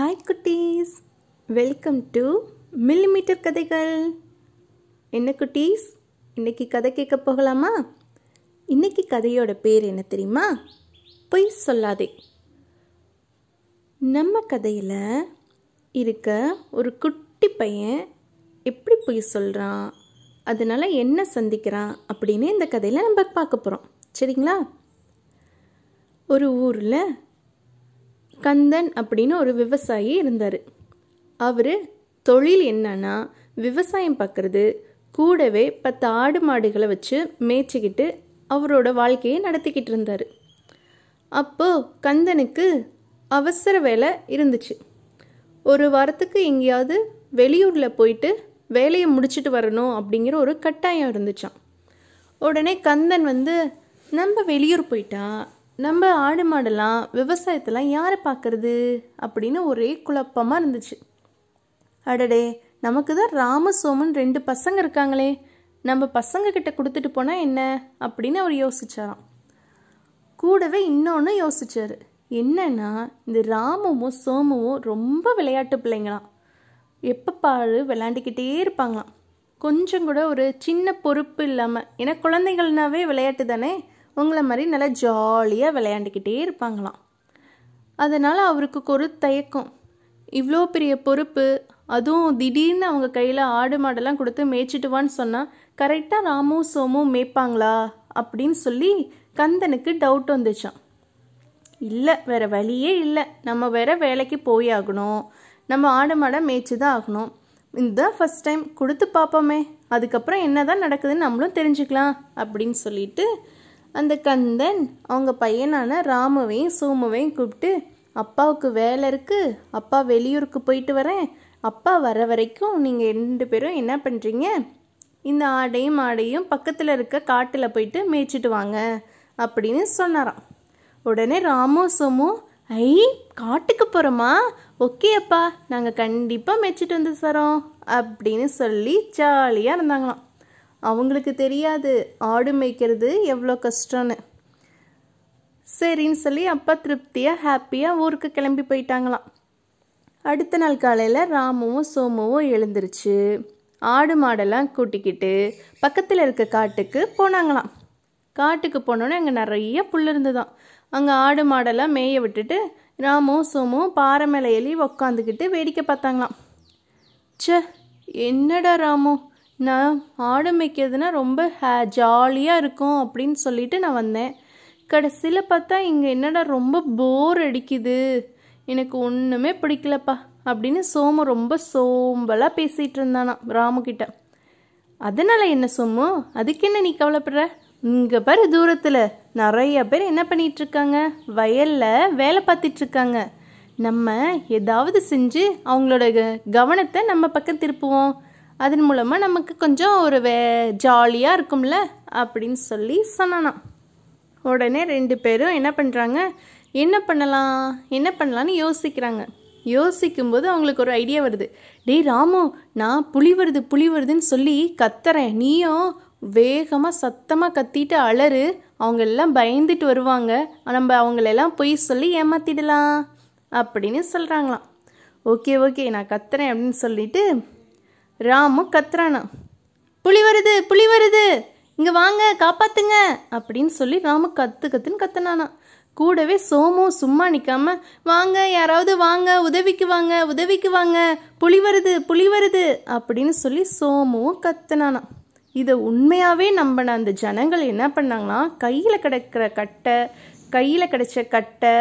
hi குட்டீஸ் welcome to millimetre கதைகள் என்ன குட்டீஸ் இன்றைக்கி கதை கேட்க போகலாமா இன்றைக்கி கதையோட பேர் என்ன தெரியுமா பொய் சொல்லாதே நம்ம கதையில் இருக்க ஒரு குட்டி பையன் எப்படி பொய் சொல்கிறான் அதனால் என்ன சந்திக்கிறான் அப்படின்னு இந்த கதையில் நம்ம பார்க்க போகிறோம் சரிங்களா ஒரு ஊரில் கந்தன் அப்படின்னு ஒரு விவசாயி இருந்தார் அவர் தொழில் என்னன்னா விவசாயம் பார்க்குறது கூடவே பத்து ஆடு மாடுகளை வச்சு மேய்ச்சிக்கிட்டு அவரோட வாழ்க்கையை நடத்திக்கிட்டு இருந்தார் அப்போது கந்தனுக்கு அவசர வேலை இருந்துச்சு ஒரு வாரத்துக்கு எங்கேயாவது வெளியூரில் போயிட்டு வேலையை முடிச்சுட்டு வரணும் அப்படிங்கிற ஒரு கட்டாயம் இருந்துச்சான் உடனே கந்தன் வந்து நம்ம வெளியூர் போயிட்டா நம்ம ஆடு மாடெல்லாம் விவசாயத்தெல்லாம் யாரை பார்க்கறது அப்படின்னு ஒரே குழப்பமாக இருந்துச்சு அடடே நமக்கு தான் ராமசோமன் ரெண்டு பசங்க இருக்காங்களே நம்ம பசங்க கிட்ட கொடுத்துட்டு போனால் என்ன அப்படின்னு அவர் யோசிச்சாராம் கூடவே இன்னொன்று யோசிச்சாரு என்னன்னா இந்த ராமமும் சோமுவும் ரொம்ப விளையாட்டு பிள்ளைங்களாம் எப்போ பாரு விளையாண்டுக்கிட்டே இருப்பாங்களாம் கொஞ்சம் கூட ஒரு சின்ன பொறுப்பு இல்லாமல் ஏன்னா குழந்தைகள்னாவே விளையாட்டு தானே உங்களை மாதிரி நல்லா ஜாலியாக விளையாண்டுக்கிட்டே இருப்பாங்களாம் அதனால் அவருக்கு ஒரு தயக்கம் இவ்வளோ பெரிய பொறுப்பு அதுவும் திடீர்னு அவங்க கையில் ஆடு மாடெல்லாம் கொடுத்து மேய்ச்சிட்டுவான்னு சொன்னால் கரெக்டாக ராமும் சோமும் மேய்ப்பாங்களா அப்படின்னு சொல்லி கந்தனுக்கு டவுட் வந்துச்சான் இல்லை வேறு வழியே இல்லை நம்ம வேற வேலைக்கு போய் ஆகணும் நம்ம ஆடு மாடை மேய்ச்சி தான் ஆகணும் இந்த ஃபஸ்ட் டைம் கொடுத்து பார்ப்போமே அதுக்கப்புறம் என்ன தான் நடக்குதுன்னு நம்மளும் தெரிஞ்சுக்கலாம் அப்படின்னு சொல்லிட்டு அந்த கந்தன் அவங்க பையனான ராமுவையும் சோமுவையும் கூப்பிட்டு அப்பாவுக்கு வேலை இருக்குது அப்பா வெளியூருக்கு போயிட்டு வரேன் அப்பா வர வரைக்கும் நீங்கள் ரெண்டு பேரும் என்ன பண்ணுறீங்க இந்த ஆடையும் ஆடையும் பக்கத்தில் இருக்க காட்டில் போயிட்டு மேய்ச்சிட்டு வாங்க அப்படின்னு சொன்னாராம் உடனே ராமு சோமு ஐ காட்டுக்கு போகிறோமா ஓகே அப்பா நாங்கள் கண்டிப்பாக மேய்ச்சிட்டு வந்து தரோம் அப்படின்னு சொல்லி ஜாலியாக இருந்தாங்களாம் அவங்களுக்கு தெரியாது ஆடு மேய்க்கிறது எவ்வளோ கஷ்டம்னு சரின்னு சொல்லி அப்பா திருப்தியாக ஹாப்பியாக ஊருக்கு கிளம்பி போயிட்டாங்களாம் அடுத்த நாள் காலையில் ராமுவும் சோமுவும் எழுந்துருச்சு ஆடு மாடெல்லாம் கூட்டிக்கிட்டு பக்கத்தில் இருக்க காட்டுக்கு போனாங்களாம் காட்டுக்கு போனோன்னே அங்கே நிறைய புல் இருந்துதான் அங்கே ஆடு மாடெல்லாம் மேய விட்டுட்டு ராமும் சோமும் பாறை மேலே எலி உக்காந்துக்கிட்டு வேடிக்கை பார்த்தாங்களாம் சே என்னடா ராமு நான் ஆடு மேய்க்கிறதுனா ரொம்ப ஹே ஜாலியாக இருக்கும் அப்படின்னு சொல்லிட்டு நான் வந்தேன் கடைசியில் பார்த்தா இங்கே என்னடா ரொம்ப போர் அடிக்குது எனக்கு ஒன்றுமே பிடிக்கலப்பா அப்படின்னு சோமு ரொம்ப சோம்பலாக பேசிகிட்டு இருந்தானா ராமுக்கிட்ட அதனால் என்ன சோமு அதுக்கு என்ன நீ கவலைப்படுற இங்கே பாரு தூரத்தில் நிறைய பேர் என்ன பண்ணிகிட்ருக்காங்க வயலில் வேலை பார்த்துட்ருக்காங்க நம்ம ஏதாவது செஞ்சு அவங்களோட கவனத்தை நம்ம பக்கம் திருப்புவோம் அதன் மூலமாக நமக்கு கொஞ்சம் ஒரு வே ஜாலியாக இருக்கும்ல அப்படின்னு சொல்லி சொன்னானாம் உடனே ரெண்டு பேரும் என்ன பண்ணுறாங்க என்ன பண்ணலாம் என்ன பண்ணலான்னு யோசிக்கிறாங்க யோசிக்கும்போது அவங்களுக்கு ஒரு ஐடியா வருது டேய் ராமு நான் புலி வருது புலி வருதுன்னு சொல்லி கத்துறேன் நீயும் வேகமாக சத்தமாக கத்திட்டு அலறு அவங்க எல்லாம் பயந்துட்டு வருவாங்க நம்ம அவங்களெல்லாம் போய் சொல்லி ஏமாத்திடலாம் அப்படின்னு சொல்கிறாங்களாம் ஓகே ஓகே நான் கத்துறேன் அப்படின்னு சொல்லிட்டு ராமு கத்துறானா புலி வருது புலி வருது இங்கே வாங்க காப்பாத்துங்க அப்படின்னு சொல்லி ராமு கத்து கத்துன்னு கத்துனானா கூடவே சோமு சும்மா நிற்காம வாங்க யாராவது வாங்க உதவிக்கு வாங்க உதவிக்கு வாங்க புலி வருது புலி வருது அப்படின்னு சொல்லி சோமுவும் கத்துனானா இதை உண்மையாகவே நம்பின அந்த ஜனங்கள் என்ன பண்ணாங்கன்னா கையில் கிடைக்கிற கட்டை கையில் கிடைச்ச கட்டை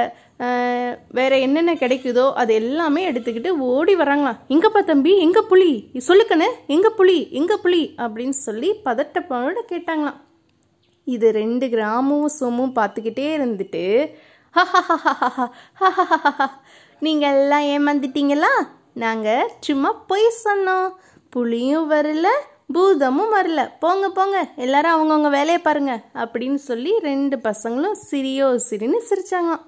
வேறு என்னென்ன கிடைக்குதோ அது எல்லாமே எடுத்துக்கிட்டு ஓடி வராங்களாம் எங்கப்பா தம்பி எங்க புளி சொல்லுக்கணு எங்க புளி எங்க புளி அப்படின்னு சொல்லி பதட்டப்போட கேட்டாங்களாம் இது ரெண்டு கிராமமும் சோமும் பார்த்துக்கிட்டே இருந்துட்டு நீங்கள் எல்லாம் ஏமாந்துட்டீங்களா நாங்கள் சும்மா பொய் சொன்னோம் புளியும் வரல பூதமும் வரல போங்க போங்க எல்லாரும் அவங்கவுங்க வேலையை பாருங்க அப்படின்னு சொல்லி ரெண்டு பசங்களும் சிரியோ சிரின்னு சிரிச்சாங்களாம்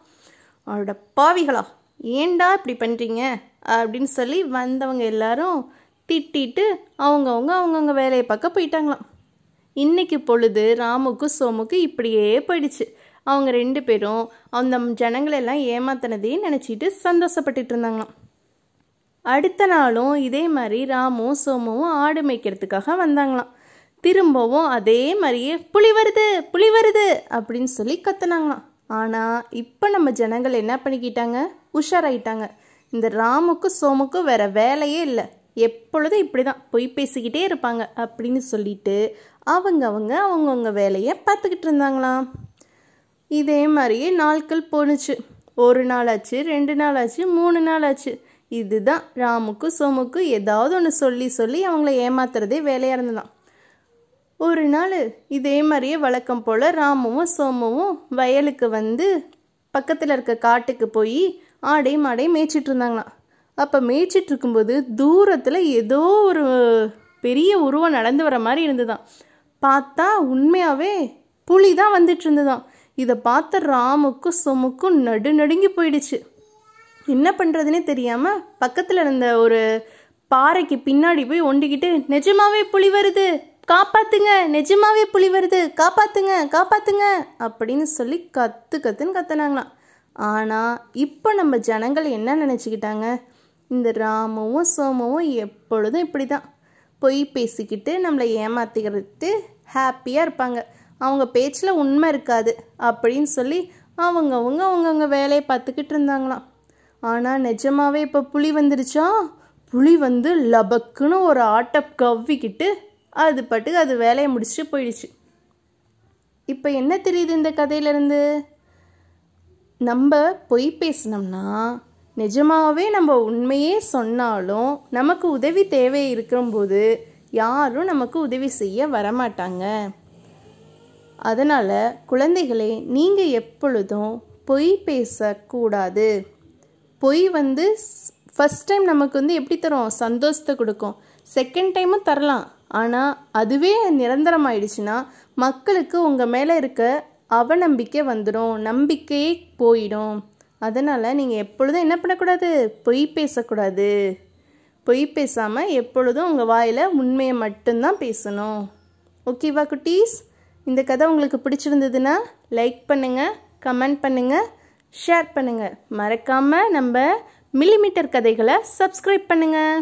அவரோட பாவிகளா ஏண்டா இப்படி பண்ணுறீங்க அப்படின்னு சொல்லி வந்தவங்க எல்லாரும் திட்டிட்டு அவங்கவுங்க அவங்கவுங்க வேலையை பார்க்க போயிட்டாங்களாம் இன்றைக்கி பொழுது ராமுக்கு சோமுக்கு இப்படியே போயிடுச்சு அவங்க ரெண்டு பேரும் அந்த ஜனங்களெல்லாம் ஏமாத்தினதையும் நினச்சிட்டு சந்தோஷப்பட்டுட்டு இருந்தாங்களாம் அடுத்த நாளும் இதே மாதிரி ராமும் சோமும் ஆடு மேய்க்கிறதுக்காக வந்தாங்களாம் திரும்பவும் அதே மாதிரியே புளி வருது புளி வருது அப்படின்னு சொல்லி கத்துனாங்களாம் ஆனால் இப்போ நம்ம ஜனங்கள் என்ன பண்ணிக்கிட்டாங்க உஷாராயிட்டாங்க இந்த ராமுக்கும் சோமுக்கும் வேற வேலையே இல்லை எப்பொழுதும் இப்படி தான் பொய் பேசிக்கிட்டே இருப்பாங்க அப்படின்னு சொல்லிட்டு அவங்க அவங்க அவங்கவுங்க வேலையை பார்த்துக்கிட்டு இருந்தாங்களாம் இதே மாதிரியே நாட்கள் போணுச்சு ஒரு நாள் ஆச்சு ரெண்டு நாள் ஆச்சு மூணு நாள் ஆச்சு இதுதான் ராமுக்கும் சோமுக்கும் ஏதாவது ஒன்று சொல்லி சொல்லி அவங்கள ஏமாத்துறதே வேலையாக இருந்ததான் ஒரு நாள் இதே மாதிரியே வழக்கம் போல் ராமுவும் சோமுவும் வயலுக்கு வந்து பக்கத்தில் இருக்க காட்டுக்கு போய் ஆடை மாடை மேய்ச்சிட்டு இருந்தாங்களாம் அப்போ மேய்ச்சிட்டு இருக்கும்போது தூரத்தில் ஏதோ ஒரு பெரிய உருவம் நடந்து வர மாதிரி இருந்துதான் பார்த்தா உண்மையாகவே புலி தான் வந்துட்டு இருந்துதான் இதை பார்த்த ராமுக்கும் சொமுக்கும் நடு நடுங்கி போயிடுச்சு என்ன பண்ணுறதுனே தெரியாமல் பக்கத்தில் இருந்த ஒரு பாறைக்கு பின்னாடி போய் ஒண்டிக்கிட்டு நிஜமாவே புலி வருது காப்பாத்துங்க நிஜமாவே புலி வருது காப்பாத்துங்க காப்பாத்துங்க அப்படின்னு சொல்லி கத்து கத்துன்னு கத்துனாங்களாம் ஆனால் இப்போ நம்ம ஜனங்கள் என்ன நினச்சிக்கிட்டாங்க இந்த ராமவும் சோமவும் எப்பொழுதும் இப்படி தான் பொய் பேசிக்கிட்டு நம்மளை ஏமாத்திக்கிறது ஹாப்பியாக இருப்பாங்க அவங்க பேச்சில் உண்மை இருக்காது அப்படின்னு சொல்லி அவங்கவுங்க அவங்கவுங்க வேலையை பார்த்துக்கிட்டு இருந்தாங்களாம் ஆனால் நிஜமாகவே இப்போ புலி வந்துருச்சா புலி வந்து லபக்குன்னு ஒரு ஆட்டை கவ்விக்கிட்டு அது பாட்டுக்கு அது வேலையை முடிச்சுட்டு போயிடுச்சு இப்போ என்ன தெரியுது இந்த கதையிலேருந்து நம்ம பொய் பேசினோம்னா நிஜமாகவே நம்ம உண்மையே சொன்னாலும் நமக்கு உதவி தேவை இருக்கும்போது யாரும் நமக்கு உதவி செய்ய வரமாட்டாங்க அதனால் குழந்தைகளே நீங்கள் எப்பொழுதும் பொய் பேசக்கூடாது பொய் வந்து ஃபஸ்ட் டைம் நமக்கு வந்து எப்படி தரும் சந்தோஷத்தை கொடுக்கும் செகண்ட் டைமும் தரலாம் ஆனால் அதுவே நிரந்தரம் ஆயிடுச்சுன்னா மக்களுக்கு உங்கள் மேலே இருக்க அவநம்பிக்கை வந்துடும் நம்பிக்கையே போயிடும் அதனால் நீங்கள் எப்பொழுதும் என்ன பண்ணக்கூடாது பொய் பேசக்கூடாது பொய் பேசாமல் எப்பொழுதும் உங்கள் வாயில் உண்மையை மட்டும்தான் பேசணும் ஓகேவா குட்டீஸ் இந்த கதை உங்களுக்கு பிடிச்சிருந்ததுன்னா லைக் பண்ணுங்கள் கமெண்ட் பண்ணுங்கள் ஷேர் பண்ணுங்கள் மறக்காமல் நம்ம மில்லிமீட்டர் கதைகளை சப்ஸ்கிரைப் பண்ணுங்கள்